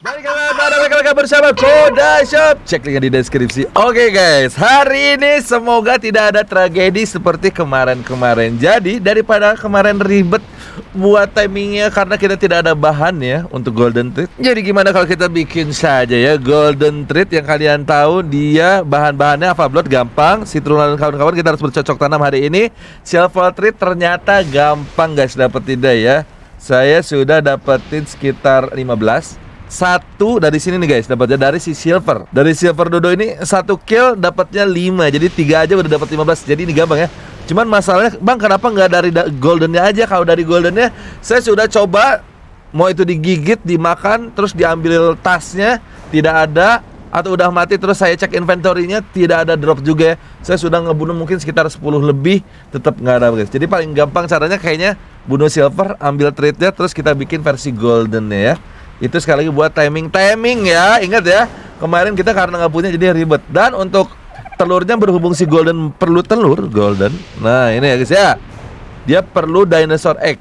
Baik bersama Koda Shop Cek link di deskripsi Oke okay, guys, hari ini semoga tidak ada tragedi seperti kemarin-kemarin Jadi daripada kemarin ribet buat timingnya Karena kita tidak ada bahan ya untuk golden treat Jadi gimana kalau kita bikin saja ya golden treat Yang kalian tahu dia bahan-bahannya apa? avablot gampang Citron dan kawan-kawan kita harus bercocok tanam hari ini Silver treat ternyata gampang guys, dapat tidak ya Saya sudah dapetin sekitar 15 satu dari sini nih guys dapatnya dari si silver dari silver dodo ini satu kill dapatnya 5 jadi tiga aja udah dapat 15 jadi ini gampang ya cuman masalahnya bang kenapa nggak dari goldennya aja kalau dari goldennya saya sudah coba mau itu digigit dimakan terus diambil tasnya tidak ada atau udah mati terus saya cek inventory tidak ada drop juga ya. Saya sudah ngebunuh mungkin sekitar 10 lebih tetap nggak ada guys. Jadi paling gampang caranya kayaknya bunuh silver, ambil trade-nya terus kita bikin versi golden ya. Itu sekali lagi buat timing timing ya. Ingat ya, kemarin kita karena nggak punya jadi ribet. Dan untuk telurnya berhubung si golden perlu telur golden. Nah, ini ya guys ya. Dia perlu dinosaur egg.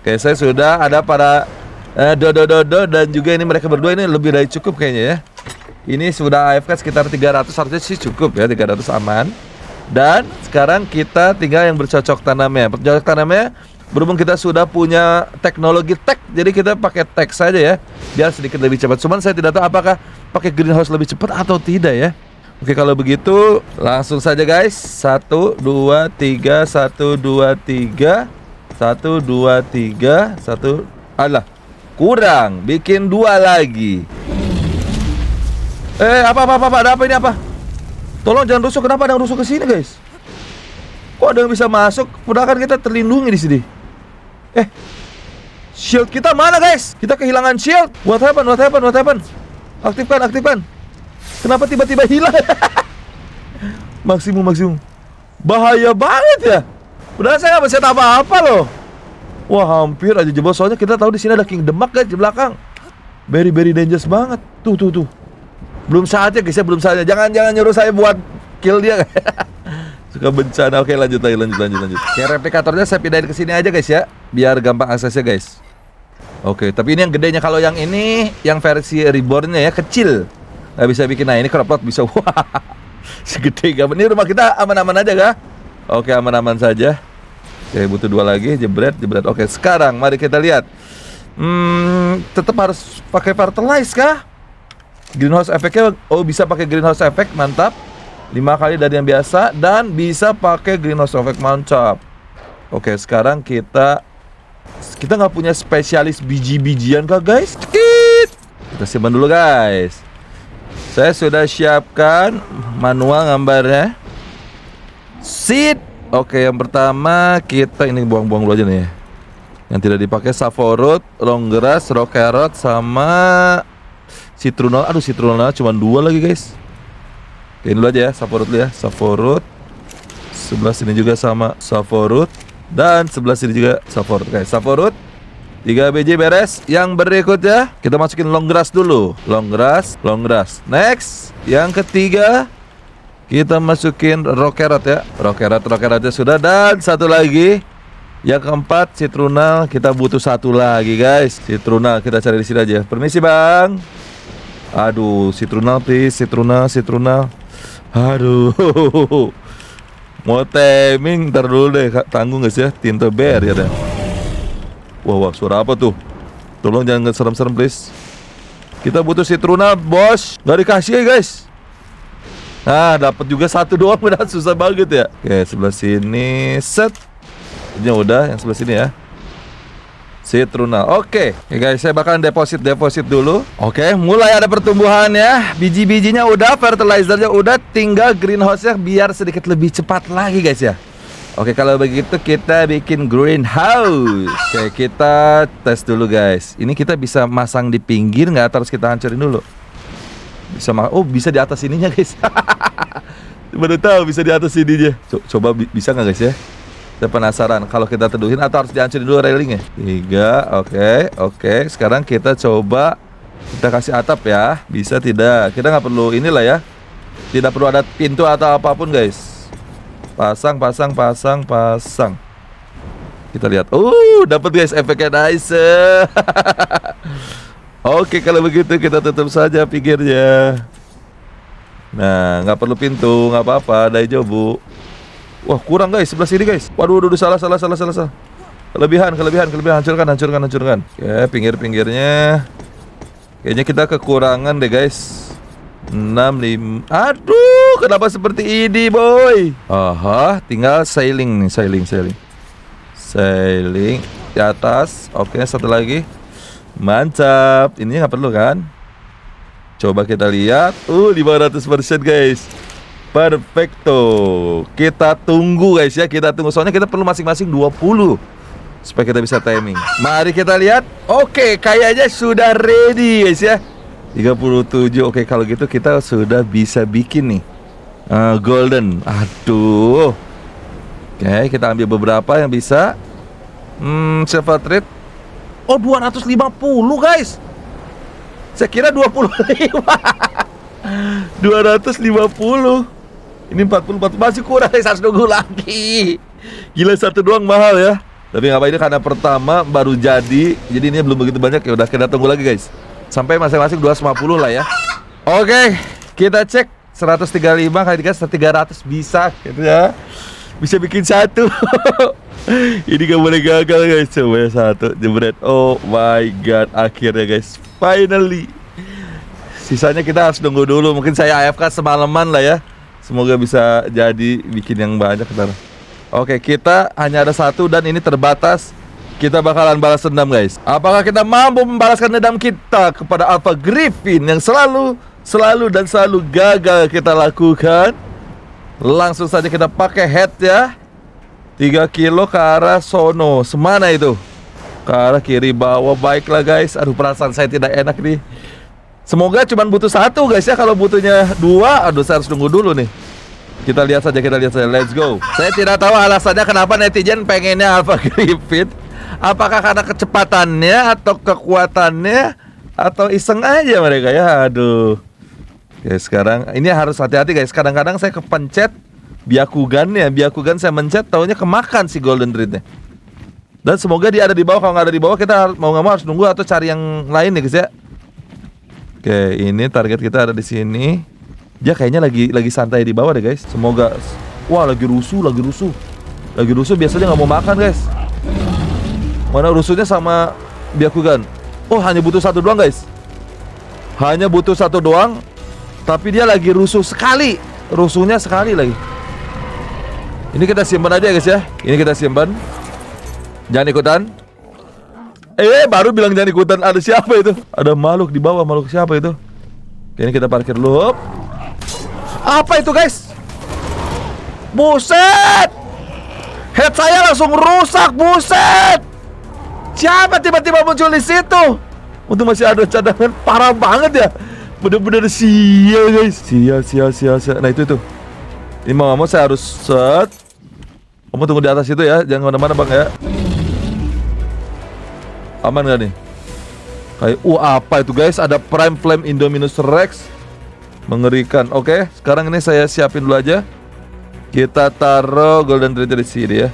Oke, saya sudah ada para eh, dodo dodo dan juga ini mereka berdua ini lebih dari cukup kayaknya ya. Ini sudah AFK sekitar 300 harusnya sih cukup ya, 300 aman. Dan sekarang kita tinggal yang bercocok tanamnya. Bercocok tanamnya berhubung kita sudah punya teknologi tag jadi kita pakai tag saja ya biar sedikit lebih cepat cuman saya tidak tahu apakah pakai greenhouse lebih cepat atau tidak ya Oke kalau begitu langsung saja guys satu dua tiga satu dua tiga satu dua tiga satu alah kurang bikin dua lagi eh apa apa apa, apa ada apa ini apa tolong jangan rusuh kenapa ada yang rusuh ke sini guys kok ada yang bisa masuk padahal kan kita terlindungi di sini Eh. Shield kita mana, guys? Kita kehilangan shield. What happened? What happened? What happened? Aktifkan, aktifkan. Kenapa tiba-tiba hilang? maksimum, maksimum. Bahaya banget ya. Udah saya nggak bisa apa-apa loh. Wah, hampir aja jebol. Soalnya kita tahu di sini ada King Demak guys di belakang. Very very dangerous banget. Tuh, tuh, tuh. Belum saatnya guys, ya, belum saatnya. Jangan jangan nyuruh saya buat kill dia. suka bencana. Oke, lanjut lagi, lanjut lanjut lanjut. Oke, replikatornya saya pindahin ke sini aja guys ya, biar gampang aksesnya guys. Oke, tapi ini yang gedenya kalau yang ini yang versi rebornnya ya kecil. Nggak bisa bikin nah ini kropot bisa. Wah. Segede gak ini rumah kita aman-aman aja kah? Oke, aman-aman saja. Oke, butuh dua lagi, jebret, jebret. Oke, sekarang mari kita lihat. Hmm, tetap harus pakai fertilize kah? Greenhouse efeknya, oh bisa pakai greenhouse efek, mantap lima kali dari yang biasa dan bisa pakai greenhouse effect top. Oke, sekarang kita kita nggak punya spesialis biji-bijian kah guys? Cekit. Kita simpan dulu guys. Saya sudah siapkan manual gambarnya. Sit. Oke, yang pertama kita ini buang-buang dulu aja nih. Yang tidak dipakai savorut, long grass, rock carrot sama citronal. Aduh, citronal cuma dua lagi guys. Ini dulu aja ya, Saforut dulu ya. Saforut. Sebelah sini juga sama Saforut. Dan sebelah sini juga Saforut. Oke, Saforut. 3 BJ beres. Yang berikutnya, kita masukin long grass dulu. Long grass, long grass. Next, yang ketiga kita masukin rock carrot ya. Rock carrot, rock carrotnya sudah dan satu lagi yang keempat citrunal kita butuh satu lagi guys. Citrunal kita cari di sini aja. Permisi, Bang. Aduh, citrunal please, citrunal, citrunal. Aduh. Mau timing ntar dulu deh tanggung guys ya Tinta Bear ya deh. Wah wah suara apa tuh? Tolong jangan serem-serem please. Kita butuh citruna bos. Gak dikasih ya guys. Nah dapat juga satu doang udah susah banget ya. Oke sebelah sini set. Ini udah yang sebelah sini ya. Citruna. Oke, okay. Ya okay, guys, saya bakalan deposit deposit dulu. Oke, okay, mulai ada pertumbuhan ya. Biji-bijinya udah, fertilizernya udah, tinggal greenhouse-nya biar sedikit lebih cepat lagi guys ya. Oke, kalau begitu kita bikin greenhouse. Oke, okay, kita tes dulu guys. Ini kita bisa masang di pinggir nggak? Terus kita hancurin dulu. Bisa ma oh bisa di atas ininya guys. Baru tahu bisa di atas ininya. Co coba bi bisa nggak guys ya? Saya penasaran kalau kita teduhin atau harus dihancurin dulu railingnya. Tiga, oke, okay, oke. Okay. Sekarang kita coba kita kasih atap ya. Bisa tidak? Kita nggak perlu inilah ya. Tidak perlu ada pintu atau apapun guys. Pasang, pasang, pasang, pasang. Kita lihat. Uh, dapat guys efeknya nice. Oke kalau begitu kita tutup saja pinggirnya. Nah nggak perlu pintu nggak apa-apa. Dai bu. Wah kurang guys sebelah sini guys Waduh waduh, salah salah salah salah salah Kelebihan kelebihan kelebihan Hancurkan hancurkan hancurkan Ya pinggir-pinggirnya Kayaknya kita kekurangan deh guys lima. Aduh kenapa seperti ini boy Aha tinggal sailing nih sailing sailing Sailing di atas Oke satu lagi Mantap Ini nggak perlu kan Coba kita lihat Uh 500% guys Perfecto. Kita tunggu guys ya, kita tunggu. Soalnya kita perlu masing-masing 20 supaya kita bisa timing. Mari kita lihat. Oke, kayaknya sudah ready guys ya. 37. Oke, kalau gitu kita sudah bisa bikin nih. Uh, golden. Aduh. Oke, kita ambil beberapa yang bisa. Hmm, silver trade. Oh, 250 guys. Saya kira 25. 250. Ini 44 masih kurang, saya satu nunggu lagi. Gila satu doang mahal ya. Tapi ngapa apa ini karena pertama baru jadi, jadi ini belum begitu banyak ya. Udah kita tunggu lagi guys. Sampai masing-masing 250 lah ya. Oke, kita cek 135 kali 3 300 bisa gitu ya. Bisa bikin satu. ini gak boleh gagal guys. Coba ya satu jebret. Oh my god, akhirnya guys. Finally. Sisanya kita harus nunggu dulu. Mungkin saya AFK semalaman lah ya. Semoga bisa jadi bikin yang banyak ntar. Oke, kita hanya ada satu dan ini terbatas. Kita bakalan balas dendam, guys. Apakah kita mampu membalaskan dendam kita kepada Alpha Griffin yang selalu, selalu dan selalu gagal kita lakukan? Langsung saja kita pakai head ya. 3 kilo ke arah sono. Semana itu? Ke arah kiri bawah. Baiklah, guys. Aduh, perasaan saya tidak enak nih. Semoga cuma butuh satu guys ya Kalau butuhnya dua Aduh saya harus nunggu dulu nih Kita lihat saja kita lihat saja Let's go Saya tidak tahu alasannya kenapa netizen pengennya Alpha Griffith Apakah karena kecepatannya Atau kekuatannya Atau iseng aja mereka ya Aduh Ya sekarang Ini harus hati-hati guys Kadang-kadang saya kepencet Biakugan ya Biakugan saya mencet Taunya kemakan si Golden Dreadnya dan semoga dia ada di bawah Kalau nggak ada di bawah kita mau nggak mau harus nunggu Atau cari yang lain nih guys ya Oke, ini target kita ada di sini. Dia kayaknya lagi lagi santai di bawah deh, guys. Semoga wah lagi rusuh, lagi rusuh. Lagi rusuh biasanya nggak mau makan, guys. Mana rusuhnya sama Biakugan? Oh, hanya butuh satu doang, guys. Hanya butuh satu doang. Tapi dia lagi rusuh sekali. Rusuhnya sekali lagi. Ini kita simpan aja, guys ya. Ini kita simpan. Jangan ikutan. Eh baru bilang jangan ikutan Ada siapa itu? Ada makhluk di bawah Makhluk siapa itu? Ini kita parkir dulu Apa itu guys? Buset Head saya langsung rusak Buset Siapa tiba-tiba muncul di situ? Untuk masih ada cadangan Parah banget ya Bener-bener sia guys Sia sia sia. sia. Nah itu tuh. Ini mau mau saya harus set Kamu tunggu di atas itu ya Jangan kemana-mana bang ya Aman gak nih? Kayak, uh apa itu guys? Ada Prime Flame Indominus Rex. Mengerikan. Oke, okay, sekarang ini saya siapin dulu aja. Kita taruh Golden Retriever di sini ya.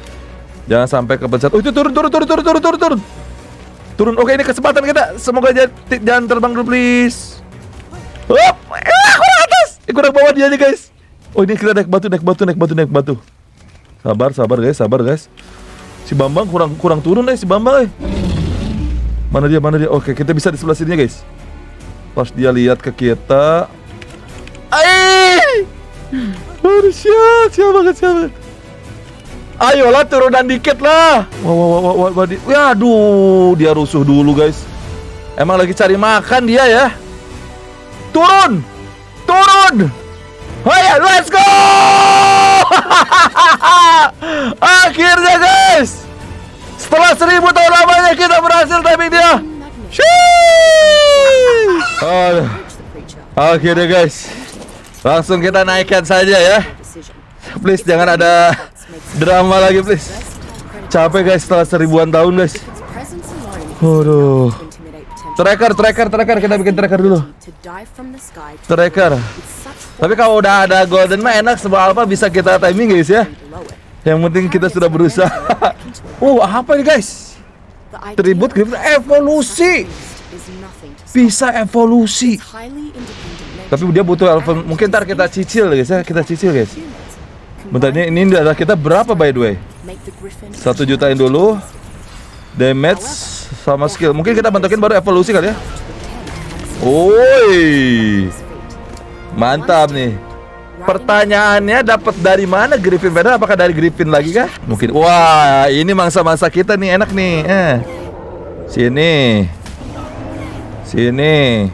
Jangan sampai kepencet. Oh, itu turun, turun, turun, turun, turun, turun, turun. Turun. Oke, okay, ini kesempatan kita. Semoga jangan, jangan terbang dulu, please. Hop! Eh, kurang atas. Eh, kurang bawah dia nih, guys. Oh, ini kita naik batu, naik batu, naik batu, naik batu. Sabar, sabar, guys. Sabar, guys. Si Bambang kurang kurang turun, eh. Si Bambang, eh. Mana dia? Mana dia? Oke, kita bisa di sebelah ya, guys. Pas dia lihat ke kita. Ai! Marsha, siapa banget, siapa Ayolah turunan dikit lah. Wah, wah, wah, wah, wah, wah, ya, aduh, dia rusuh dulu guys. Emang lagi cari makan dia ya. Turun, turun. Oh ya, let's go. Akhirnya guys. Setelah seribu tahun lamanya kita berhasil timing dia. Sheesh. Oh. Oke deh guys. Langsung kita naikkan saja ya. Please jangan ada drama lagi please. Capek guys setelah seribuan tahun guys. Waduh. Tracker, tracker, tracker kita bikin tracker dulu. Tracker. Tapi kalau udah ada golden mah enak sebab apa bisa kita timing guys ya. Yang penting kita sudah berusaha. Oh apa ini guys? Tribut Griffith evolusi. Bisa evolusi. Tapi dia butuh elven. Mungkin ntar kita cicil guys ya, kita cicil guys. Bentar ini ini darah kita berapa by the way? Satu jutain dulu. Damage sama skill. Mungkin kita bentukin baru evolusi kali ya. Woi. Mantap nih. Pertanyaannya dapat dari mana Griffin Feather? Apakah dari Griffin lagi kah? Mungkin. Wah, ini mangsa-mangsa kita nih enak nih. Eh. Sini. Sini.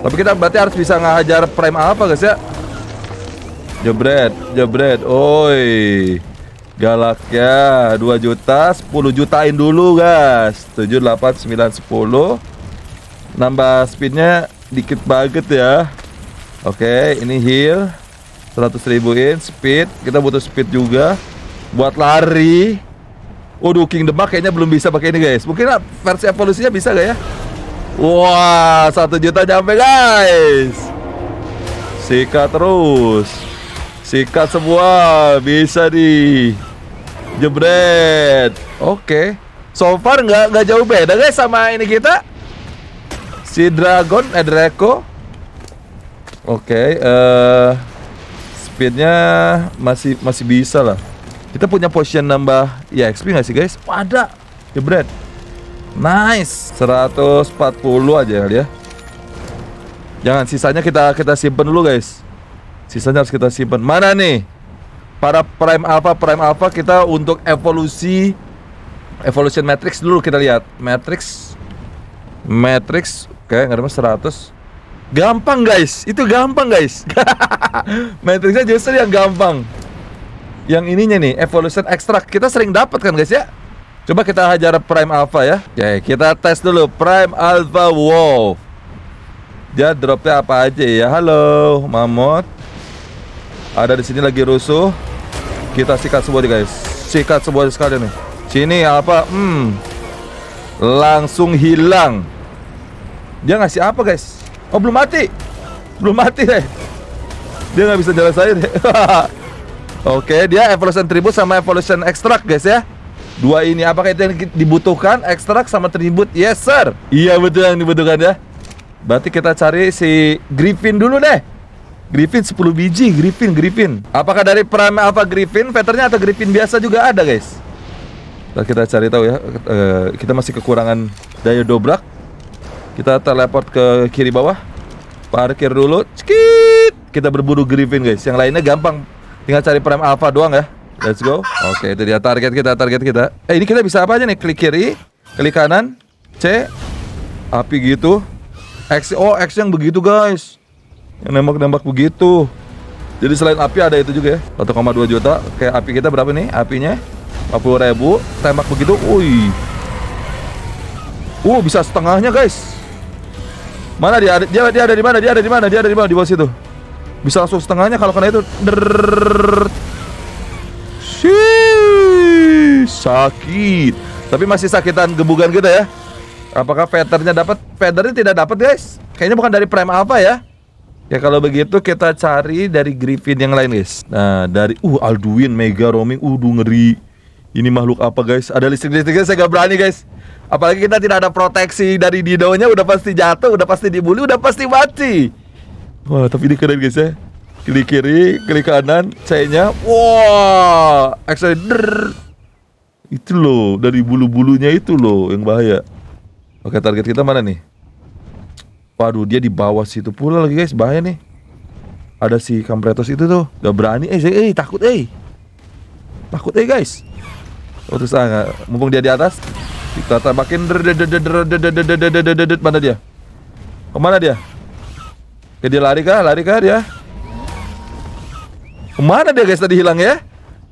Tapi kita berarti harus bisa ngajar prime apa guys ya? Jebret, jebret. Oi. Galak ya Dua juta 10 jutain dulu guys Tujuh, delapan, sembilan, sepuluh. Nambah speednya Dikit banget ya Oke ini heal 100 ribuin Speed Kita butuh speed juga Buat lari Waduh King debak kayaknya belum bisa pakai ini guys Mungkin versi evolusinya bisa gak ya Wah satu juta nyampe guys Sikat terus Sikat semua Bisa di Jebret Oke okay. So far nggak nggak jauh beda guys sama ini kita si Dragon eh Oke, okay, uh, eh, speednya masih masih bisa lah. Kita punya potion nambah ya XP nggak sih guys? Ada. Jebret. Ya, nice. 140 aja kali ya. Jangan sisanya kita kita simpen dulu guys. Sisanya harus kita simpen. Mana nih? Para prime alpha prime alpha kita untuk evolusi evolution matrix dulu kita lihat. Matrix matrix oke nggak ada 100 Gampang guys, itu gampang guys. Matrixnya justru yang gampang. Yang ininya nih, evolution extract kita sering dapat kan guys ya? Coba kita hajar prime alpha ya. Oke, ya, kita tes dulu prime alpha. Wow. Dia dropnya apa aja ya? Halo, mamut. Ada di sini lagi rusuh. Kita sikat semua nih guys. Sikat semua sekali nih. Sini apa? Hmm. Langsung hilang. Dia ngasih apa guys? Oh belum mati Belum mati deh Dia nggak bisa jalan saya deh Oke dia evolution tribute sama evolution extract guys ya Dua ini apakah itu yang dibutuhkan Extract sama tribute Yes sir Iya betul yang dibutuhkan ya Berarti kita cari si Griffin dulu deh Griffin 10 biji, Griffin, Griffin. Apakah dari Prime apa Griffin, veternya atau Griffin biasa juga ada, guys? kita cari tahu ya. Eh, kita masih kekurangan daya dobrak. Kita teleport ke kiri bawah. Parkir dulu. Cikit. Kita berburu Griffin, guys. Yang lainnya gampang. Tinggal cari prime alpha doang ya. Let's go. Oke, okay, itu dia target kita, target kita. Eh, ini kita bisa apa aja nih? Klik kiri, klik kanan, C. Api gitu. X. Oh, X yang begitu, guys. Yang nembak-nembak begitu. Jadi selain api ada itu juga ya 1,2 juta Kayak api kita berapa nih apinya 40 ribu Tembak begitu Wih Uh bisa setengahnya guys Mana dia? Dia dia ada di mana? Dia ada di mana? Dia ada di mana? Di bawah situ. Bisa langsung setengahnya kalau kena itu. Si sakit. Tapi masih sakitan gebukan kita ya. Apakah feathernya dapat? Feathernya tidak dapat, guys. Kayaknya bukan dari prime apa ya? Ya kalau begitu kita cari dari Griffin yang lain guys Nah dari Uh Alduin Mega Roaming uh ngeri Ini makhluk apa guys Ada listrik-listriknya saya gak berani guys Apalagi kita tidak ada proteksi dari didonya udah pasti jatuh, udah pasti dibully, udah pasti mati. Wah, tapi ini keren guys ya. kiri kiri, kiri kanan, C-nya. Wah, wow, Itu loh, dari bulu-bulunya itu loh yang bahaya. Oke, target kita mana nih? Waduh, dia di bawah situ pula lagi guys, bahaya nih. Ada si Kampretos itu tuh, gak berani, eh, eh, eh takut, eh. Takut, eh guys. Oh, terus ah, mumpung dia di atas, kita tembakin. Mana dia? Kemana dia? Oke, dia lari kah? Lari kah dia? Kemana dia guys tadi hilang ya?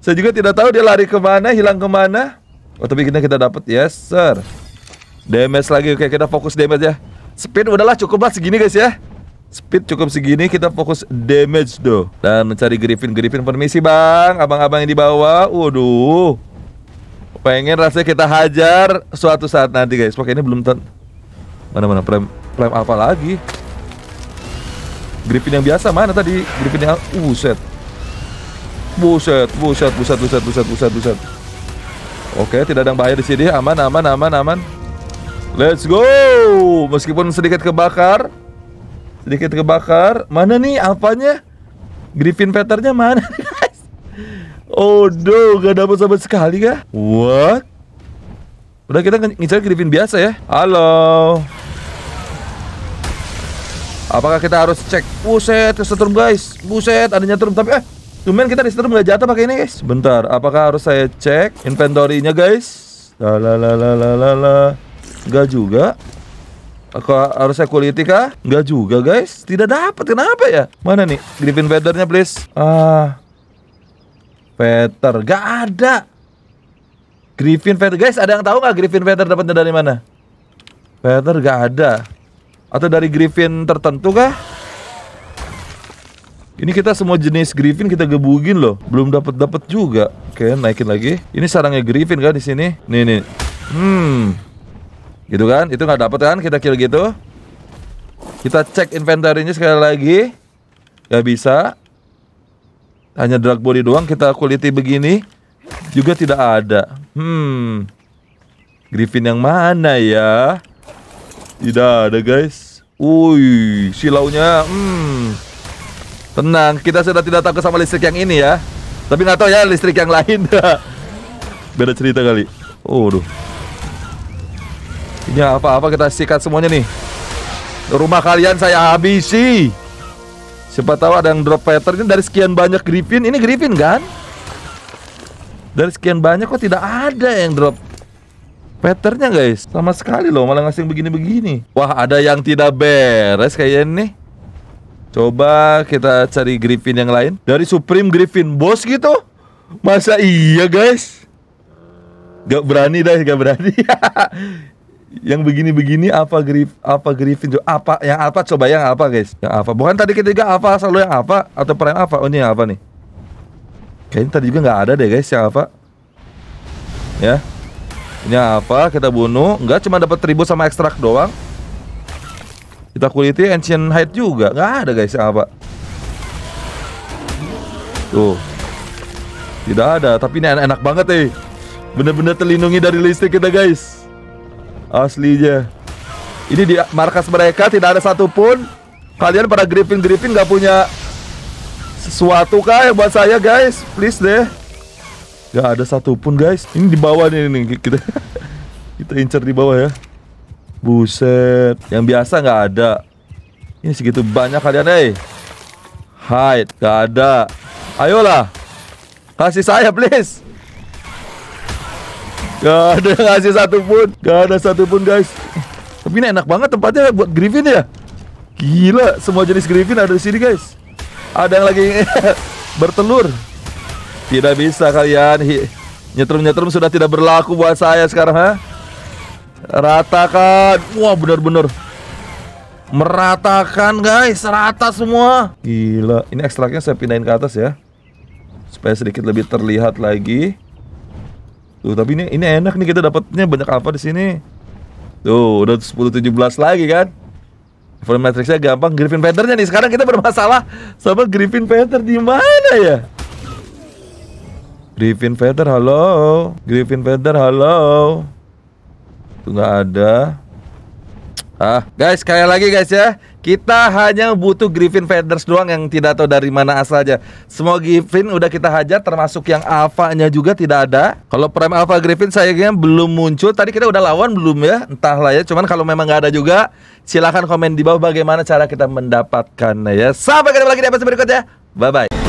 Saya juga tidak tahu dia lari kemana, hilang kemana. Oh, tapi kita kita dapat. Yes, sir. Damage lagi. Oke, kita fokus damage ya. Speed udahlah cukup lah segini guys ya. Speed cukup segini, kita fokus damage do. Dan mencari Griffin. Griffin permisi, Bang. Abang-abang yang di bawah. Waduh pengen rasanya kita hajar suatu saat nanti guys pokoknya ini belum mana mana prime prime apa lagi Griffin yang biasa mana tadi Griffin yang uh buset buset buset buset buset buset buset buset oke tidak ada yang bahaya di sini aman aman aman aman let's go meskipun sedikit kebakar sedikit kebakar mana nih apanya Griffin Peternya mana Oh no, gak dapat sama sekali kah? What? Udah kita ngincar Griffin biasa ya. Halo. Apakah kita harus cek? Buset, kesetrum guys. Buset, ada nyetrum tapi eh Cuman kita di setrum gak jatuh pakai ini guys. Bentar, apakah harus saya cek inventory-nya guys? La la la la la la. Gak juga. Aku harus saya kuliti kah? Nggak juga guys. Tidak dapat. Kenapa ya? Mana nih Griffin feather please? Ah, Vetter gak ada Griffin Vetter guys ada yang tahu nggak Griffin Vetter dapatnya dari mana Vetter gak ada atau dari Griffin tertentu kah ini kita semua jenis Griffin kita gebugin loh. Belum dapat dapat juga. Oke, naikin lagi. Ini sarangnya Griffin kan di sini. Nih nih. Hmm. Gitu kan? Itu nggak dapat kan? Kita kill gitu. Kita cek inventarinya sekali lagi. Gak bisa hanya drag body doang kita quality begini juga tidak ada. Hmm. Griffin yang mana ya? Tidak ada guys. Uy, silaunya. Hmm. Tenang, kita sudah tidak takut sama listrik yang ini ya. Tapi nggak tahu ya listrik yang lain. Beda cerita kali. Oh, Ini apa-apa kita sikat semuanya nih. Rumah kalian saya habisi. Siapa tahu ada yang drop fighter ini dari sekian banyak Griffin. Ini Griffin kan? Dari sekian banyak kok tidak ada yang drop patternnya guys Sama sekali loh Malah ngasih begini-begini Wah ada yang tidak beres kayaknya nih Coba kita cari Griffin yang lain Dari Supreme Griffin Bos gitu Masa iya guys Gak berani dah Gak berani yang begini-begini apa grip apa Griffin apa yang apa coba yang apa guys yang apa bukan tadi ketiga apa selalu yang apa atau peran apa oh ini yang apa nih kayaknya tadi juga nggak ada deh guys yang apa ya ini apa kita bunuh nggak cuma dapat tribu sama ekstrak doang kita kuliti ancient height juga nggak ada guys yang apa tuh tidak ada tapi ini enak, -enak banget eh bener-bener terlindungi dari listrik kita guys Aslinya. Ini di markas mereka tidak ada satupun. Kalian para Griffin-Griffin gak punya sesuatu kah yang buat saya guys? Please deh. Gak ada satupun guys. Ini di bawah nih, nih kita kita incer di bawah ya. Buset, yang biasa nggak ada. Ini segitu banyak kalian, eh. Hey. Hide, nggak ada. Ayolah, kasih saya please. Gak ada ngasih satupun Gak ada satupun guys Tapi ini enak banget tempatnya buat Griffin ya Gila semua jenis Griffin ada di sini guys Ada yang lagi bertelur Tidak bisa kalian Nyetrum-nyetrum sudah tidak berlaku buat saya sekarang ha Ratakan Wah benar-benar Meratakan guys Rata semua Gila Ini ekstraknya saya pindahin ke atas ya Supaya sedikit lebih terlihat lagi Tuh, tapi ini ini enak nih kita dapatnya banyak apa di sini. Tuh, udah 10 17 lagi kan. Volume Matrixnya gampang, Griffin Feathernya nih. Sekarang kita bermasalah sama Griffin Feather di mana ya? Griffin Feather, halo. Griffin Feather, halo. Tuh nggak ada. Ah, guys, kayak lagi guys ya. Kita hanya butuh Griffin Feathers doang yang tidak tahu dari mana asalnya. Semua Griffin udah kita hajar termasuk yang alfanya juga tidak ada. Kalau prime alpha Griffin sayangnya belum muncul. Tadi kita udah lawan belum ya? Entahlah ya. Cuman kalau memang nggak ada juga silahkan komen di bawah bagaimana cara kita mendapatkannya ya. Sampai ketemu lagi di episode berikutnya. Bye bye.